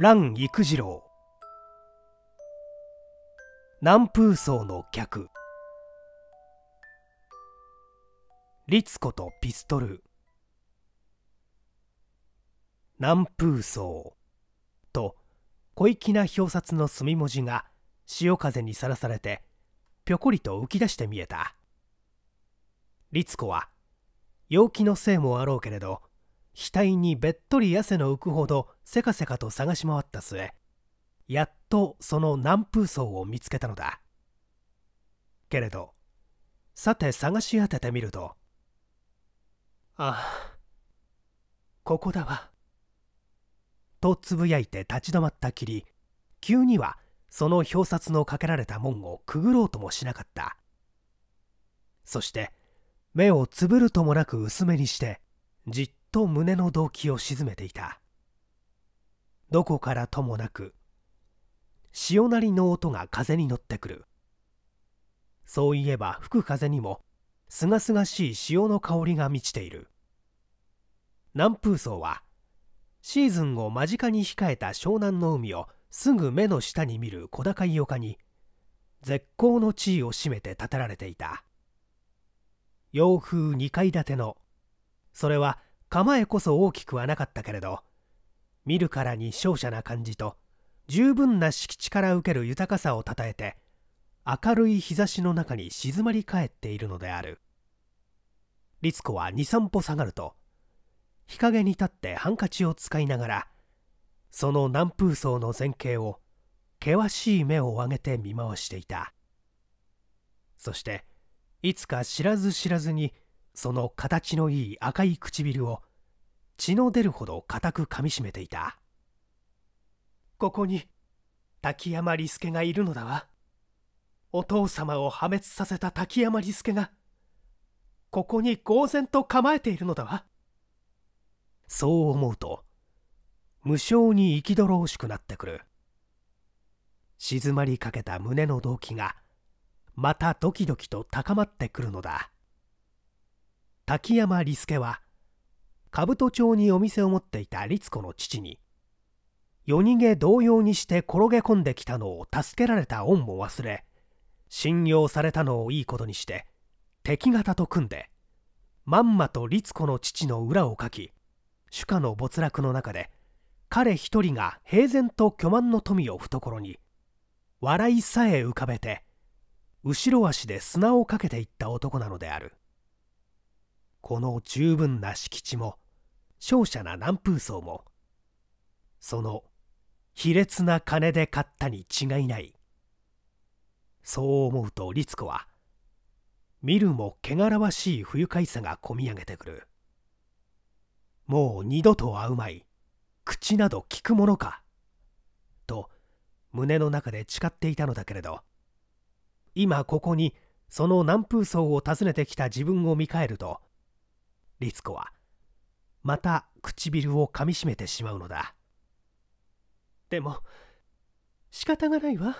蘭育次郎南風荘の客律子とピストル南風荘と小粋な表札の墨文字が潮風にさらされてぴょこりと浮き出して見えた律子は陽気のせいもあろうけれど額にべっとり汗の浮くほどせかせかと探し回った末やっとその南風荘を見つけたのだけれどさて探し当ててみるとああここだわとつぶやいて立ち止まったきり急にはその表札のかけられた門をくぐろうともしなかったそして目をつぶるともなく薄めにしてじっと胸の動機を鎮めていたどこからともなく潮なりの音が風に乗ってくるそういえば吹く風にもすがすがしい潮の香りが満ちている南風荘はシーズンを間近に控えた湘南の海をすぐ目の下に見る小高い丘に絶好の地位を占めて建てられていた洋風2階建てのそれは構えこそ大きくはなかったけれど見るからに勝者な感じと十分な敷地から受ける豊かさをたたえて明るい日差しの中に静まり返っているのである律子は23歩下がると日陰に立ってハンカチを使いながらその南風荘の前景を険しい目を上げて見回していたそしていつか知らず知らずにその形のいい赤い唇を血の出るほど固く噛みしめていたここに滝山利助がいるのだわお父様を破滅させた滝山利助がここに呆然と構えているのだわそう思うと無性に憤ろしくなってくる静まりかけた胸の動機がまたドキドキと高まってくるのだ滝山利助は兜町にお店を持っていた律子の父に夜逃げ同様にして転げ込んできたのを助けられた恩も忘れ信用されたのをいいことにして敵方と組んでまんまと律子の父の裏をかき主家の没落の中で彼一人が平然と巨万の富を懐に笑いさえ浮かべて後ろ足で砂をかけていった男なのであるこの十分な敷地も商社な南風荘もその卑劣な金で買ったに違いないそう思うと律子は見るも汚らわしい不愉快さがこみ上げてくるもう二度と会うまい口など聞くものかと胸の中で誓っていたのだけれど今ここにその南風荘を訪ねてきた自分を見返ると律子はまた唇を噛みしめてしまうのだでも仕方がないわ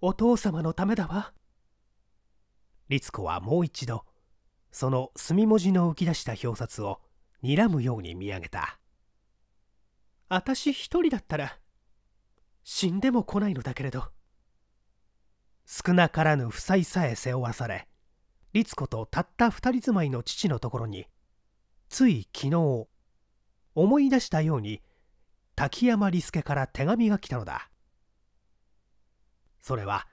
お父様のためだわ律子はもう一度その墨文字の浮き出した表札を睨むように見上げた私一人だったら死んでも来ないのだけれど少なからぬ負債さえ背負わされ律子とたった二人住まいの父のところについ昨日思い出したように滝山利助から手紙が来たのだそれは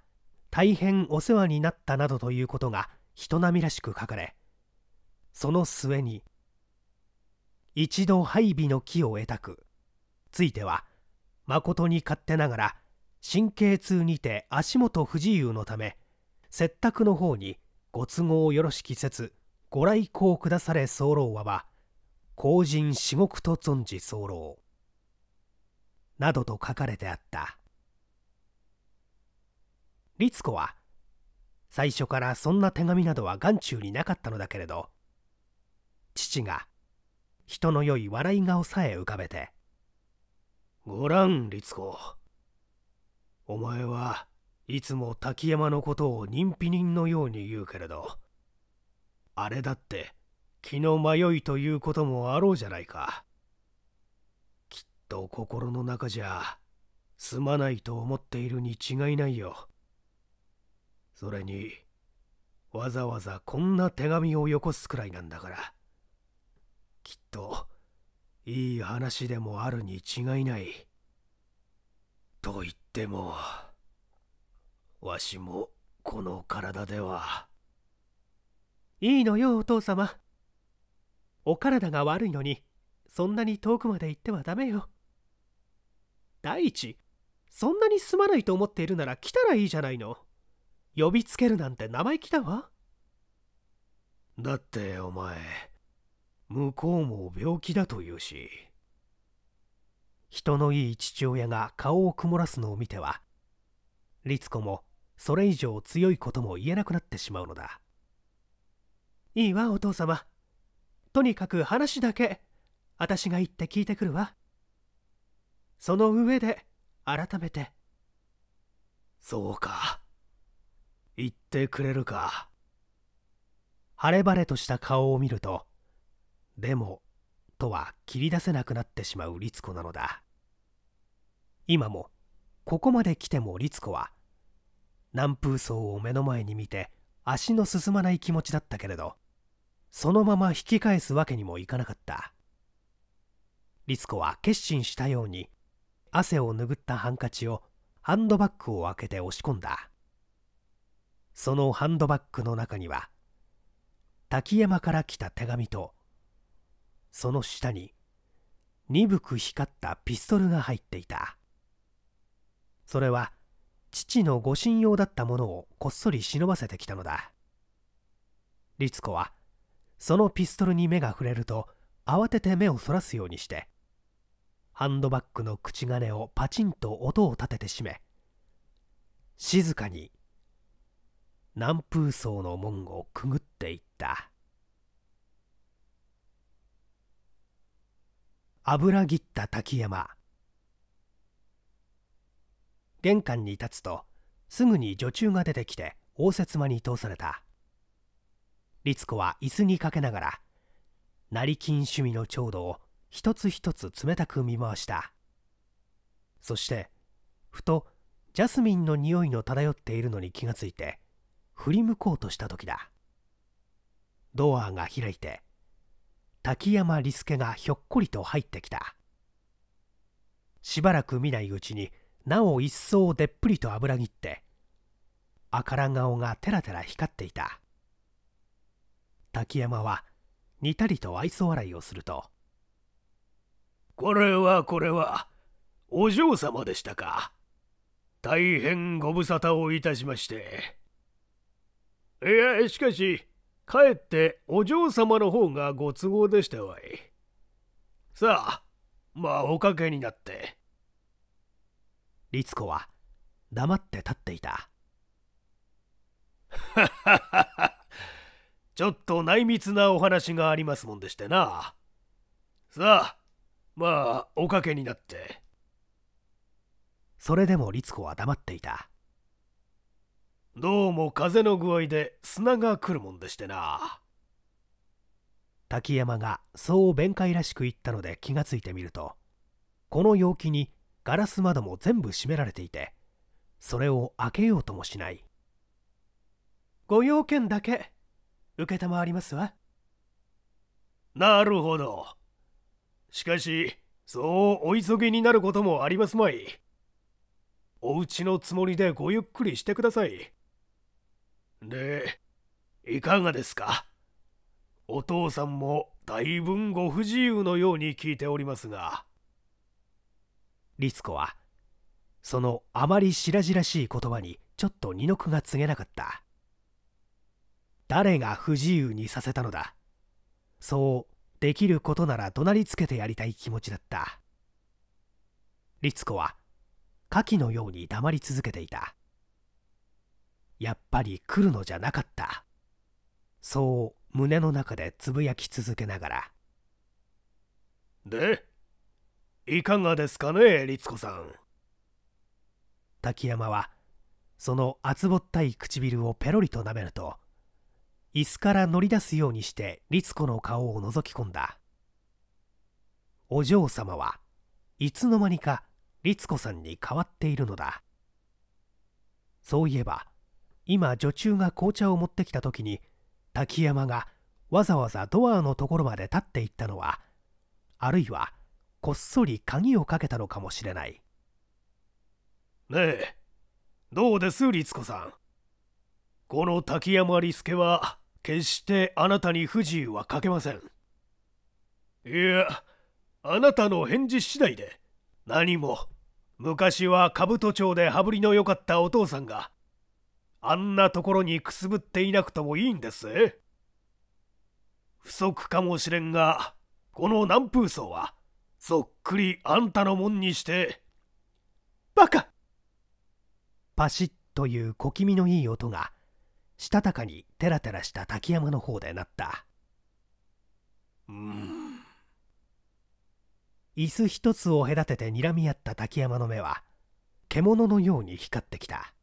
大変お世話になったなどということが人並みらしく書かれその末に一度配備の木を得たくついては誠に勝手ながら神経痛にて足元不自由のため接託の方にご都合よろしき説ご来光下され候話は公人至極と存じ候などと書かれてあった律子は最初からそんな手紙などは眼中になかったのだけれど父が人の良い笑い顔さえ浮かべて「ごらん律子お前はいつも滝山のことを人否人のように言うけれどあれだって気の迷いということもあろうじゃないかきっと心の中じゃすまないと思っているに違いないよそれにわざわざこんな手紙をよこすくらいなんだからきっといい話でもあるに違いないと言っても。わしもこの体ではいいのよお父様お体が悪いのにそんなに遠くまで行ってはダメよ第一そんなにすまないと思っているなら来たらいいじゃないの呼びつけるなんて生意気だわだってお前向こうも病気だと言うし人のいい父親が顔を曇らすのを見ては律子もそれ以上強いことも言えなくなってしまうのだいいわお父様とにかく話だけ私が言って聞いてくるわその上で改めてそうか言ってくれるか晴れ晴れとした顔を見るとでもとは切り出せなくなってしまう律子なのだ今もここまで来ても律子は南風荘を目の前に見て足の進まない気持ちだったけれどそのまま引き返すわけにもいかなかったリ子は決心したように汗を拭ったハンカチをハンドバッグを開けて押し込んだそのハンドバッグの中には滝山から来た手紙とその下に鈍く光ったピストルが入っていたそれは父の護身用だったものをこっそり忍ばせてきたのだ律子はそのピストルに目が触れると慌てて目をそらすようにしてハンドバッグの口金をパチンと音を立てて閉め静かに南風荘の門をくぐっていった油切った滝山玄関に立つとすぐに女中が出てきて応接間に通された律子は椅子にかけながら成金趣味の長度を一つ一つ冷たく見回したそしてふとジャスミンの匂いの漂っているのに気がついて振り向こうとした時だドアが開いて滝山利助がひょっこりと入ってきたしばらく見ないうちになお一層でっぷりと油ぎって赤ら顔がてらてら光っていた滝山はにたりと愛想笑いをすると「これはこれはお嬢様でしたか大変ご無沙汰をいたしまして」いやしかしかえってお嬢様の方がご都合でしたわいさあまあおかけになって律子は黙って立っていた ちょっと内密なお話がありますもんでしてなさあまあおかけになってそれでも律子は黙っていたどうも風の具合で砂が来るもんでしてな滝山がそう弁解らしく言ったので気がついてみるとこの陽気にガラス窓も全部閉められていてそれを開けようともしないご用件だけ承りますわなるほどしかしそうお急ぎになることもありますまいお家のつもりでごゆっくりしてくださいでいかがですかお父さんもだいぶご不自由のように聞いておりますが。リツコはそのあまり白々しい言葉にちょっと二の句が告げなかった誰が不自由にさせたのだそうできることなら怒鳴りつけてやりたい気持ちだったリツコは火器のように黙り続けていたやっぱり来るのじゃなかったそう胸の中でつぶやき続けながらでいかがですかね律子さん滝山はその厚ぼったい唇をペロリと舐めると椅子から乗り出すようにして律子の顔を覗き込んだお嬢様はいつの間にか律子さんに変わっているのだそういえば今女中が紅茶を持ってきた時に滝山がわざわざドアのところまで立っていったのはあるいはこっそり鍵をかけたのかもしれないねえどうです律子さんこの滝山スケは決してあなたに不自由はかけませんいやあなたの返事次第で何も昔は兜町で羽振りの良かったお父さんがあんなところにくすぶっていなくともいいんです不足かもしれんがこの南風荘はそっくりあんたのもんにしてバカパシッという小気味のいい音がしたたかにテラテラした滝山の方で鳴ったうん椅子一つを隔てて睨み合った滝山の目は獣のように光ってきた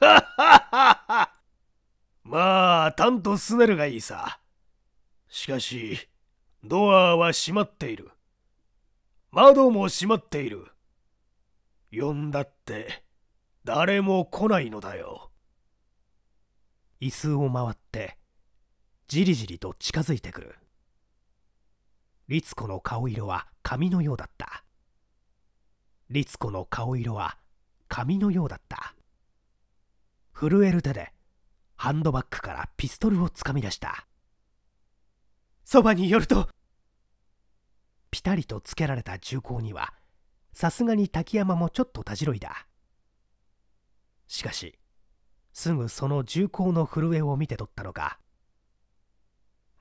はっはっはっはまあ、担当すねるがいいさ。しかし、ドアは閉まっている。窓も閉まっている。呼んだって誰も来ないのだよ。椅子を回ってじりじりと近づいてくる。律子の顔色は髪のようだった。律子の顔色は髪のようだった。震える手でハンドバッグからピストルをつかみ出した。そばに寄るとピタリとつけられた銃口にはさすがに滝山もちょっとたじろいだしかしすぐその銃口の震えを見て取ったのか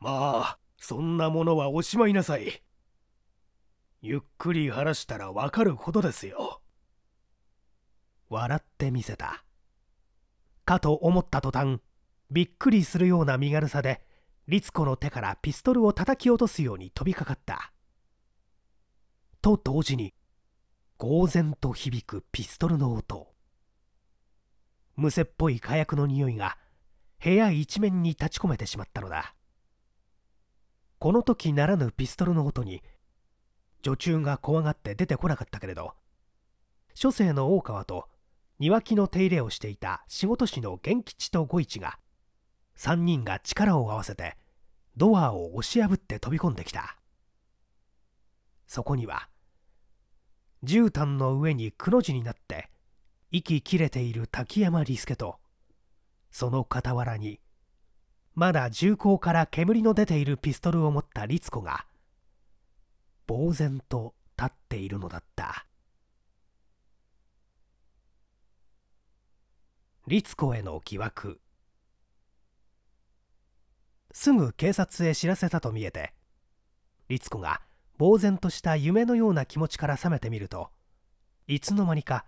まあそんなものはおしまいなさいゆっくり話したらわかることですよ笑ってみせたかと思った途端びっくりするような身軽さで律子の手からピストルを叩き落とすように飛びかかったと同時に呆然と響くピストルの音むせっぽい火薬の匂いが部屋一面に立ち込めてしまったのだこの時ならぬピストルの音に女中が怖がって出てこなかったけれど書生の大川と庭木の手入れをしていた仕事師の元吉と五一が3人が力を合わせてドアを押し破って飛び込んできたそこには絨毯の上にくの字になって息切れている滝山利助とその傍らにまだ銃口から煙の出ているピストルを持った律子が呆然と立っているのだった律子への疑惑すぐ警察へ知らせたと見えて律子が呆然とした夢のような気持ちから覚めてみるといつの間にか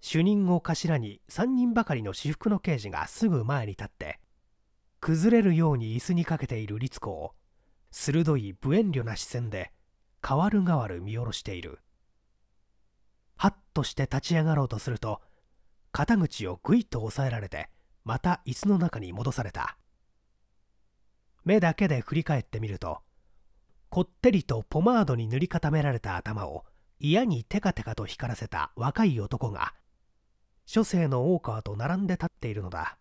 主任を頭に3人ばかりの私服の刑事がすぐ前に立って崩れるように椅子にかけている律子を鋭い無遠慮な視線で変わる変わる見下ろしているハッとして立ち上がろうとすると肩口をぐいと押さえられてまた椅子の中に戻された目だけで振り返ってみるとこってりとポマードに塗り固められた頭を嫌にテカテカと光らせた若い男が書生の大川と並んで立っているのだ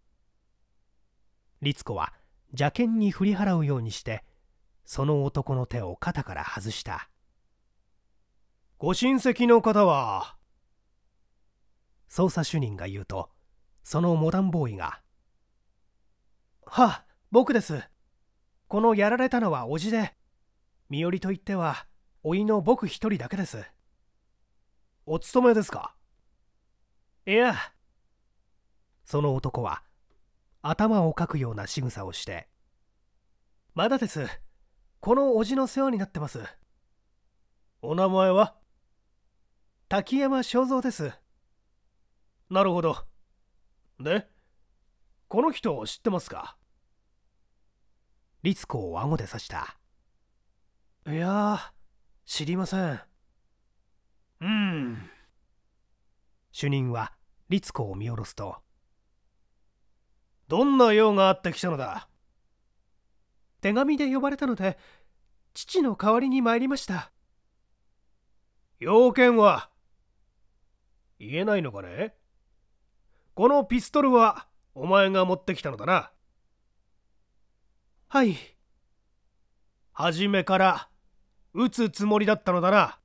律子は邪険に振り払うようにしてその男の手を肩から外したご親戚の方は捜査主任が言うとそのモダンボーイが「はあ僕ですこのやられたのは叔父で身寄りといっては甥の僕一人だけですお勤めですかいやその男は頭をかくような仕草をしてまだですこの叔父の世話になってますお名前は滝山正蔵ですなるほどでこの人を知ってますかリスコを顎で刺したいや知りませんうん主任はリツコを見下ろすとどんな用があって来たのだ手紙で呼ばれたので父の代わりに参りました要件は言えないのかねこのピストルはお前が持ってきたのだなはい。初めから、撃つつもりだったのだな。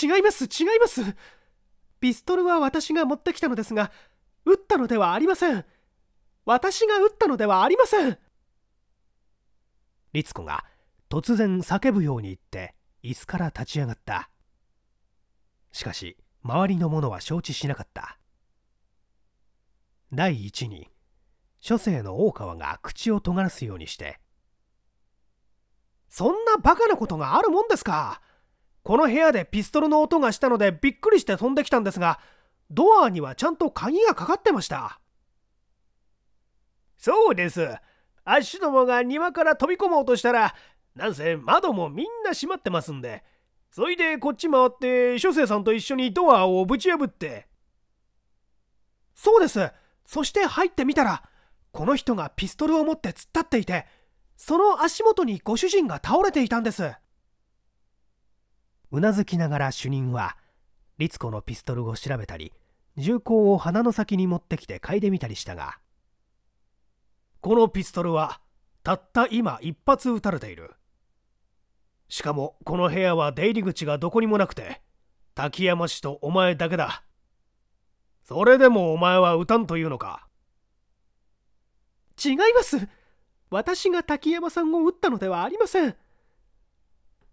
違います、違います。ピストルは私が持ってきたのですが、撃ったのではありません。私が撃ったのではありません。律子が突然叫ぶように言って、椅子から立ち上がった。しかし、周りの者は承知しなかった。第一に、書生の大川が口を尖らすようにして「そんなバカなことがあるもんですかこの部屋でピストルの音がしたのでびっくりして飛んできたんですがドアにはちゃんと鍵がかかってました」そうです。あっしどもが庭から飛び込もうとしたら、なんせ窓もみんな閉まってますんで。そいでこっち回って、書生さんと一緒にドアをぶち破って。そうです。そして入ってみたら、この人がピストルを持って突っ立っていてその足元にご主人が倒れていたんですうなずきながら主任は律子のピストルを調べたり銃口を鼻の先に持ってきて嗅いでみたりしたがこのピストルはたった今一発撃たれているしかもこの部屋は出入り口がどこにもなくて滝山氏とお前だけだそれでもお前は撃たんというのか違います私が滝山さんを撃ったのではありません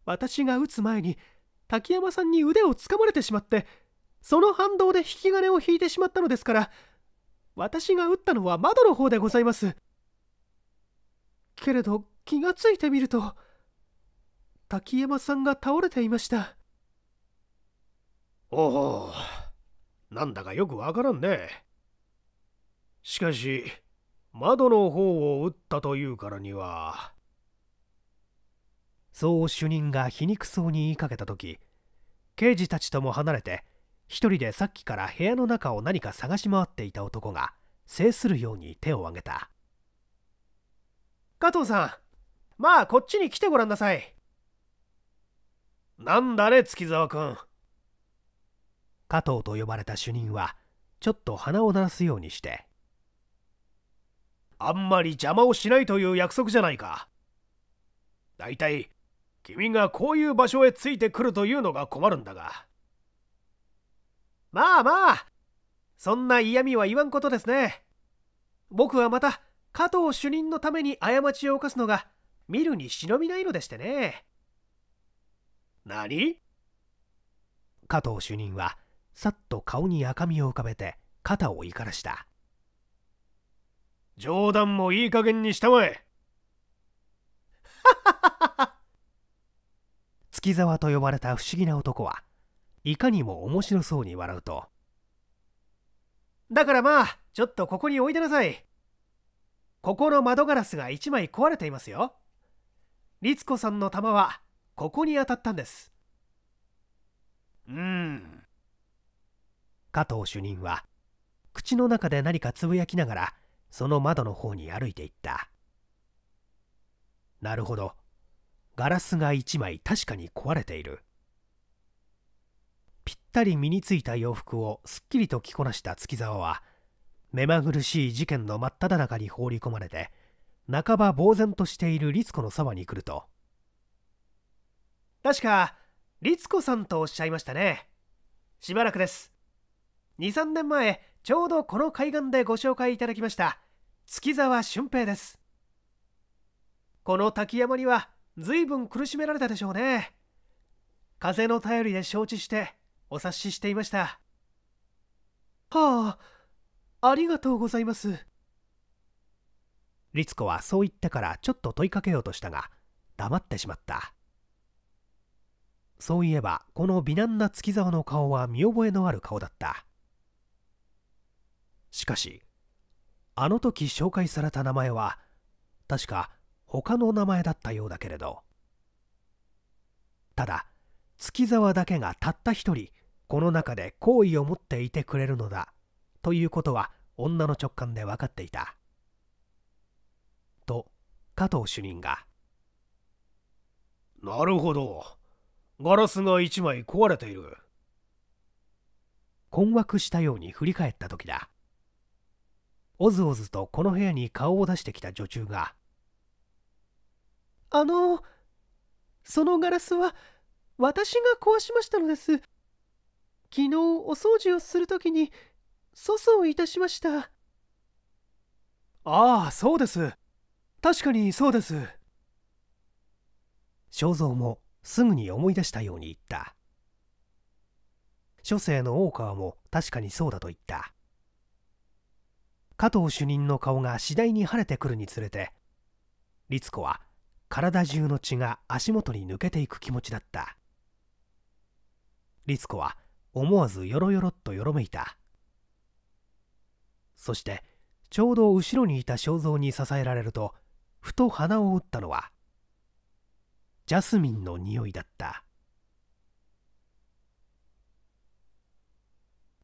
私が撃つ前に滝山さんに腕をつかまれてしまってその反動で引き金を引いてしまったのですから私が撃ったのは窓の方でございますけれど気がついてみると滝山さんが倒れていましたおおなんだかよくわからんねしかし窓の方を撃ったというからにはそう主任が皮肉そうに言いかけた時刑事たちとも離れて一人でさっきから部屋の中を何か探し回っていた男が制するように手を挙げた加藤さんまあこっちに来てごらんなさいなんだね月沢君加藤と呼ばれた主任はちょっと鼻を鳴らすようにしてあんまり邪魔をしないという約束じゃないか。だいたい君がこういう場所へついてくるというのが困るんだが。まあまあ、そんな嫌味は言わんことですね。僕はまた加藤主任のために過ちを犯すのが見るに忍びないのでしてね。何加藤主任はさっと顔に赤みを浮かべて肩を怒らした冗談もいい加減にしたまえ 月沢と呼ばれた不思議な男はいかにも面白そうに笑うとだからまあちょっとここに置いてなさいここの窓ガラスが1枚壊れていますよ律子さんの玉はここに当たったんですうん加藤主任は口の中で何かつぶやきながらその窓の方に歩いていったなるほどガラスが1枚確かに壊れているぴったり身についた洋服をすっきりと着こなした月沢は目まぐるしい事件の真っ只中に放り込まれて半ば呆然としている律子のそばに来ると確か律子さんとおっしゃいましたねしばらくです23年前ちょうどこの海岸でご紹介いただきました月沢俊平ですこの滝山には随分苦しめられたでしょうね風の便りで承知してお察ししていましたはあありがとうございます律子はそう言ってからちょっと問いかけようとしたが黙ってしまったそういえばこの美男な月沢の顔は見覚えのある顔だったしかしあの時紹介された名前は確か他の名前だったようだけれどただ月沢だけがたった一人この中で好意を持っていてくれるのだということは女の直感で分かっていたと加藤主任が「なるほどガラスが1枚壊れている」困惑したように振り返った時だおずおずとこの部屋に顔を出してきた女中が「あのそのガラスは私が壊しましたのです昨日お掃除をする時に粗相いたしました」ああそうです確かにそうです正蔵もすぐに思い出したように言った書生の大川も確かにそうだと言った加藤主任の顔が次第に晴れてくるにつれて律子は体中の血が足元に抜けていく気持ちだった律子は思わずよろよろっとよろめいたそしてちょうど後ろにいた肖像に支えられるとふと鼻を打ったのはジャスミンの匂いだった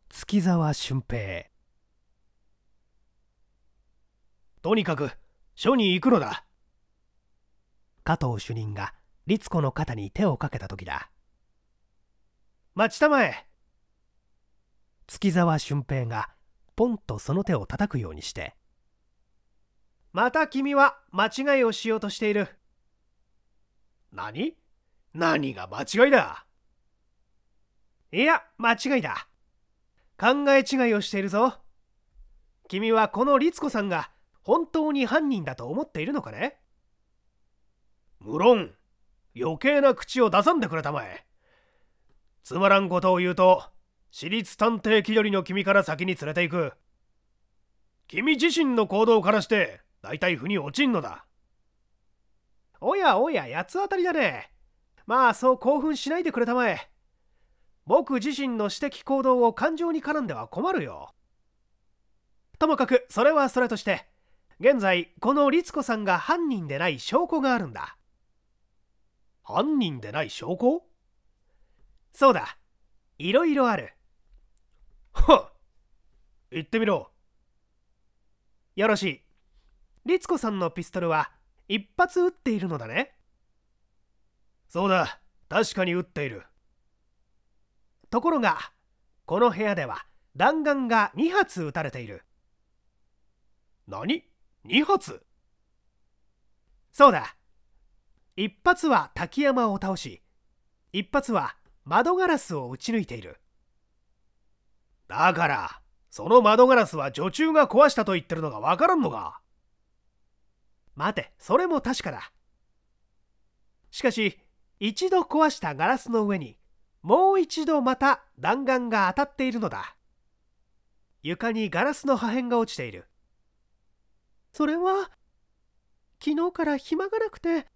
月沢俊平とにかく署に行くのだ加藤主任が律子の肩に手をかけた時だ待ちたまえ月沢俊平がポンとその手を叩くようにして「また君は間違いをしようとしている」何何が間違いだいや間違いだ考え違いをしているぞ君はこの律子さんが本当に犯人だと思っているのかね無論余計な口を出さんでくれたまえつまらんことを言うと私立探偵気取りの君から先に連れて行く君自身の行動からして大体腑に落ちんのだおやおや八つ当たりだねまあそう興奮しないでくれたまえ僕自身の私的行動を感情に絡んでは困るよともかくそれはそれとして現在この律子さんが犯人でない証拠があるんだ犯人でない証拠そうだいろいろあるはっ言ってみろよろしい律子さんのピストルは一発撃っているのだねそうだ確かに撃っているところがこの部屋では弾丸が2発撃たれている何2発そうだ一発は滝山を倒し一発は窓ガラスを撃ち抜いているだからその窓ガラスは女中が壊したと言ってるのがわからんのか待てそれも確かだしかし一度壊したガラスの上にもう一度また弾丸が当たっているのだ床にガラスの破片が落ちているそれは昨日から暇がなくて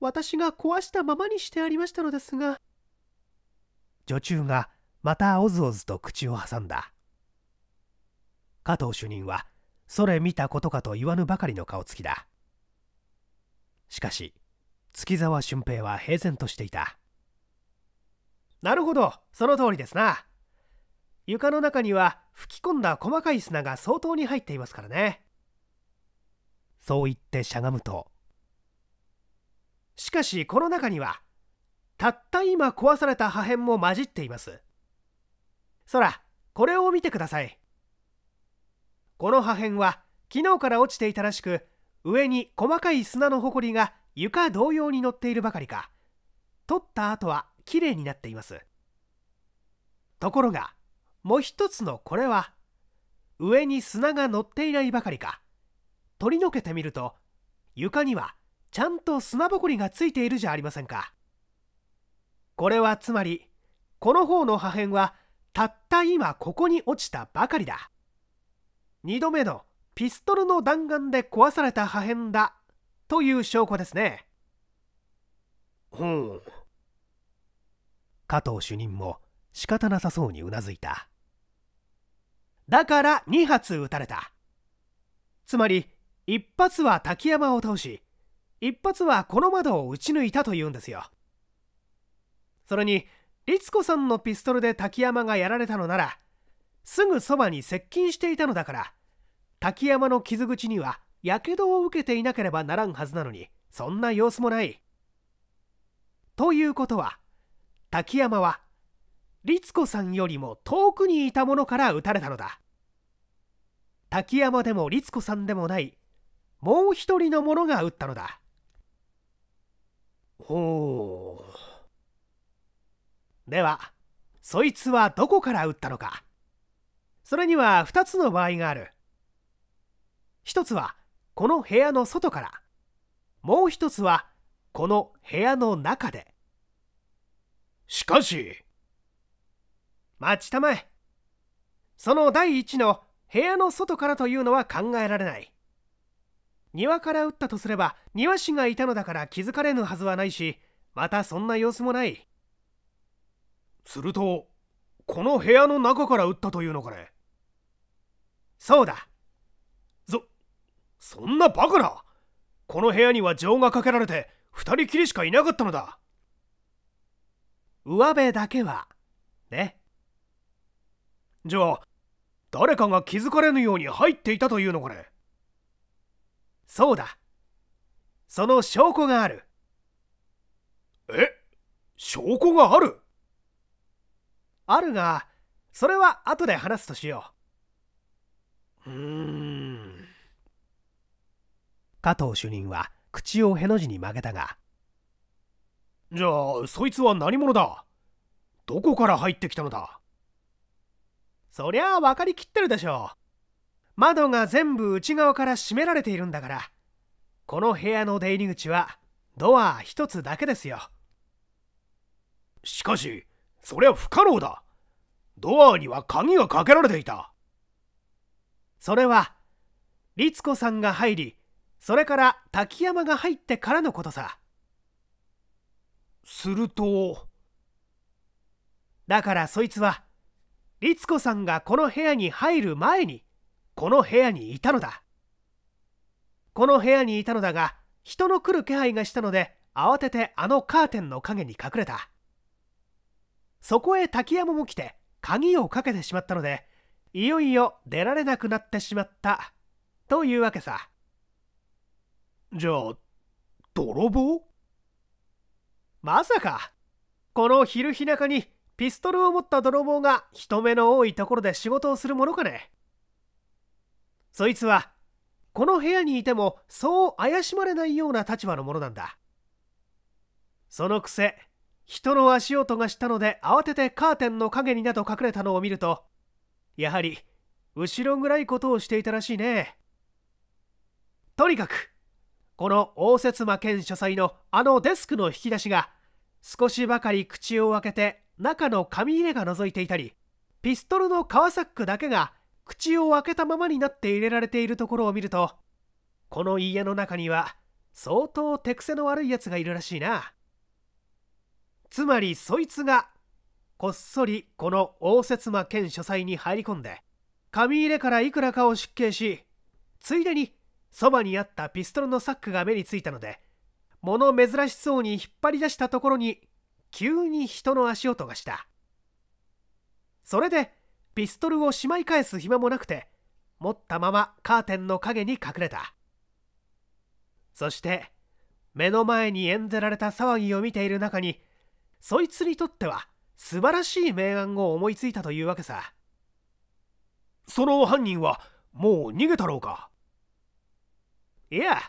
私が壊したままにしてありましたのですが女中がまたおずおずと口を挟んだ加藤主任はそれ見たことかと言わぬばかりの顔つきだしかし月沢俊平は平然としていたなるほどその通りですな床の中には吹き込んだ細かい砂が相当に入っていますからねそう言ってしゃがむとしかしこの中にはたった今壊された破片も混じっていますそらこれを見てくださいこの破片は昨日から落ちていたらしく上に細かい砂のほこりが床同様に乗っているばかりか取った後はきれいになっていますところがもう一つのこれは上に砂が乗っていないばかりか取り除けてみると床にはちゃんと砂ぼこりがついているじゃありませんかこれはつまりこの方の破片はたった今ここに落ちたばかりだ2度目のピストルの弾丸で壊された破片だという証拠ですねほう加藤主任も仕方なさそうにうなずいただから2発撃たれたつまり一発は滝山を倒し一発はこの窓を撃ち抜いたというんですよそれに律子さんのピストルで滝山がやられたのならすぐそばに接近していたのだから滝山の傷口にはやけどを受けていなければならんはずなのにそんな様子もないということは滝山は律子さんよりも遠くにいたものから撃たれたのだ滝山でも律子さんでもないもう一人の者が撃ったのだほうではそいつはどこから撃ったのかそれには2つの場合がある一つはこの部屋の外からもう一つはこの部屋の中でしかし待ちたまえその第一の部屋の外からというのは考えられない庭から撃ったとすれば庭師がいたのだから気づかれぬはずはないしまたそんな様子もないするとこの部屋の中から撃ったというのかねそうだそそんなバカなこの部屋には情がかけられて2人きりしかいなかったのだ上辺だけはねじゃあ誰かが気づかれぬように入っていたというのかねそうだその証拠があるえ証拠があるあるがそれは後で話すとしよううん加藤主任は口をへの字に曲げたがじゃあそいつは何者だどこから入ってきたのだそりゃあ分かりきってるでしょう窓が全部内側から閉められているんだからこの部屋の出入り口はドア一つだけですよしかしそりゃ不可能だドアには鍵がかけられていたそれは律子さんが入りそれから滝山が入ってからのことさするとだからそいつは律子さんがこの部屋に入る前にこの部屋にいたのだこの部屋にいたのだが人の来る気配がしたので慌ててあのカーテンの影に隠れたそこへ滝山も来て鍵をかけてしまったのでいよいよ出られなくなってしまったというわけさじゃあ泥棒まさかこの昼日中にピストルを持った泥棒が人目の多いところで仕事をするものかねそいつはこの部屋にいてもそう怪しまれないような立場のものなんだそのくせ人の足音がしたので慌ててカーテンの陰になど隠れたのを見るとやはり後ろ暗いことをしていたらしいねとにかくこの応接間兼書斎のあのデスクの引き出しが少しばかり口を開けて中の紙入れが覗いていたりピストルの革サックだけが口を開けたままになって入れられているところを見るとこの家の中には相当手癖の悪いやつがいるらしいなつまりそいつがこっそりこの応接間兼書斎に入り込んで紙入れからいくらかを出刑しついでにそばにあったピストルのサックが目についたので物珍しそうに引っ張り出したところに急に人の足音がしたそれでピストルをしまい返す暇もなくて持ったままカーテンの陰に隠れたそして目の前に演ぜられた騒ぎを見ている中にそいつにとっては素晴らしい名案を思いついたというわけさその犯人はもう逃げたろうかいや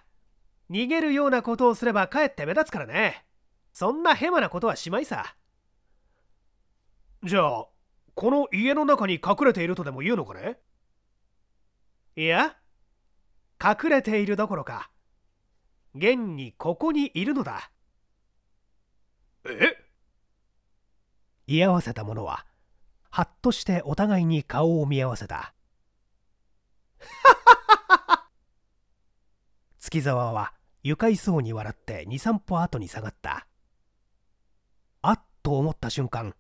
逃げるようなことをすればかえって目立つからねそんなヘマなことはしまいさじゃあこの家の中に隠れているとでも言うのかねいや隠れているどころか現にここにいるのだえ居合わせた者ははっとしてお互いに顔を見合わせた 月沢は愉快そうに笑って23歩後に下がったあっと思った瞬間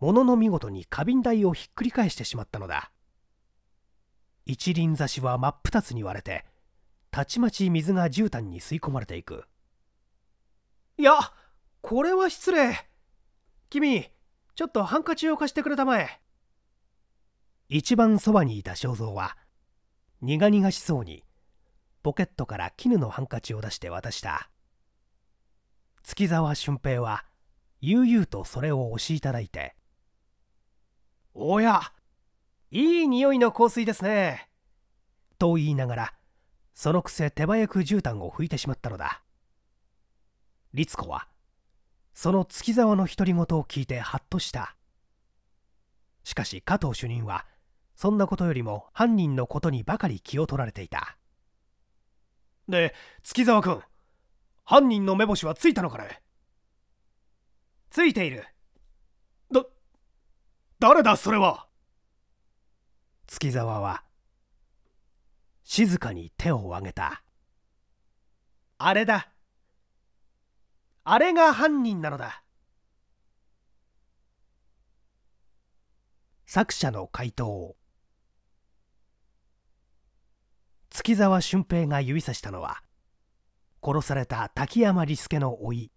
物の見事に花瓶台をひっくり返してしまったのだ一輪挿しは真っ二つに割れてたちまち水が絨毯に吸い込まれていくいやこれは失礼君ちょっとハンカチを貸してくれたまえ一番そばにいた正蔵は苦々しそうにポケットから絹のハンカチを出して渡した月沢俊平は悠々とそれを押しいただいておやいい匂いの香水ですねと言いながらそのくせ手早く絨毯を拭いてしまったのだ律子はその月沢の独り言を聞いてハッとしたしかし加藤主任はそんなことよりも犯人のことにばかり気を取られていたで月沢君犯人の目星はついたのかねついている誰だそれは月沢は静かに手を挙げたあれだあれが犯人なのだ作者の回答月沢俊平が指さしたのは殺された滝山利助の甥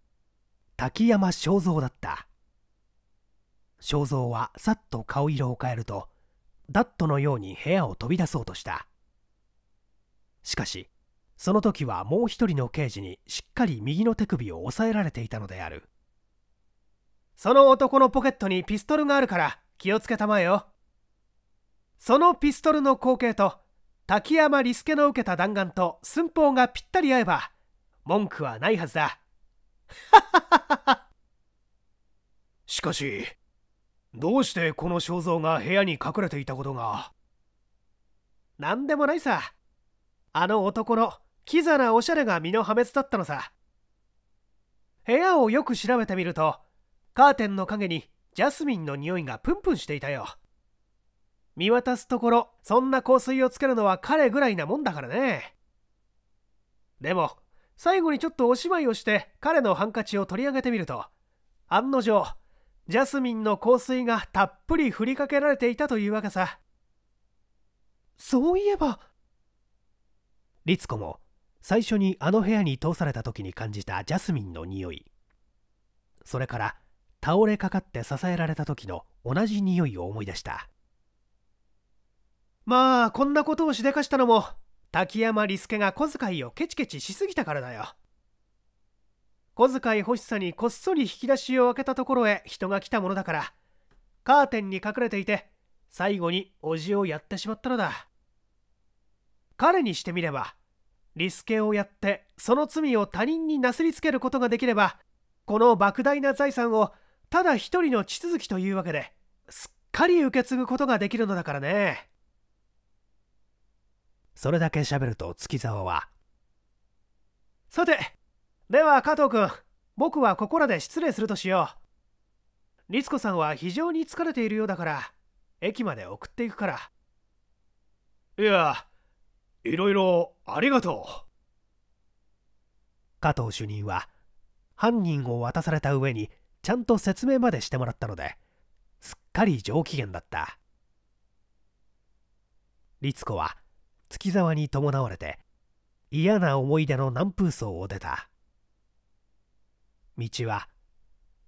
滝山正蔵だった肖蔵はさっと顔色を変えるとダットのように部屋を飛び出そうとしたしかしその時はもう一人の刑事にしっかり右の手首を押さえられていたのであるその男のポケットにピストルがあるから気をつけたまえよそのピストルの光景と滝山リスケの受けた弾丸と寸法がぴったり合えば文句はないはずだ しかしどうしてこの肖像が部屋に隠れていたことが何でもないさあの男のキザなおしゃれが身の破滅だったのさ部屋をよく調べてみるとカーテンの陰にジャスミンの匂いがプンプンしていたよ見渡すところそんな香水をつけるのは彼ぐらいなもんだからねでも最後にちょっとお芝居をして彼のハンカチを取り上げてみると案の定ジャスミンの香水がたっぷり振りかけられていたというわけさそういえば律子も最初にあの部屋に通された時に感じたジャスミンの匂いそれから倒れかかって支えられた時の同じ匂いを思い出したまあこんなことをしでかしたのも滝山リスケが小遣いをケチケチしすぎたからだよ小遣い欲しさにこっそり引き出しを開けたところへ人が来たものだからカーテンに隠れていて最後におじをやってしまったのだ彼にしてみればリスケをやってその罪を他人になすりつけることができればこの莫大な財産をただ一人の地続きというわけですっかり受け継ぐことができるのだからねそれだけ喋ると月沢はさてでは加藤君僕はここらで失礼するとしよう律子さんは非常に疲れているようだから駅まで送っていくからいやいろいろありがとう加藤主任は犯人を渡された上にちゃんと説明までしてもらったのですっかり上機嫌だった律子は月沢に伴われて嫌な思い出の南風荘を出た道は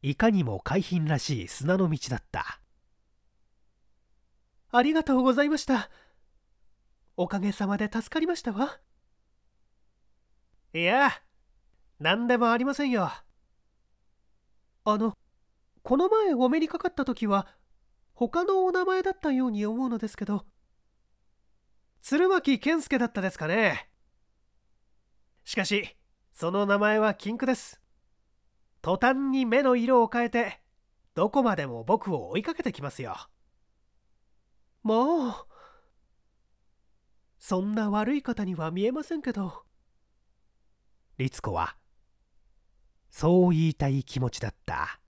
いかにも海浜らしい砂の道だったありがとうございましたおかげさまで助かりましたわいや何でもありませんよあのこの前お目にかかった時は他のお名前だったように思うのですけど鶴巻健介だったですかねしかしその名前は禁句です途端に目の色を変えてどこまでも僕を追いかけてきますよもうそんな悪い方には見えませんけど律子はそう言いたい気持ちだった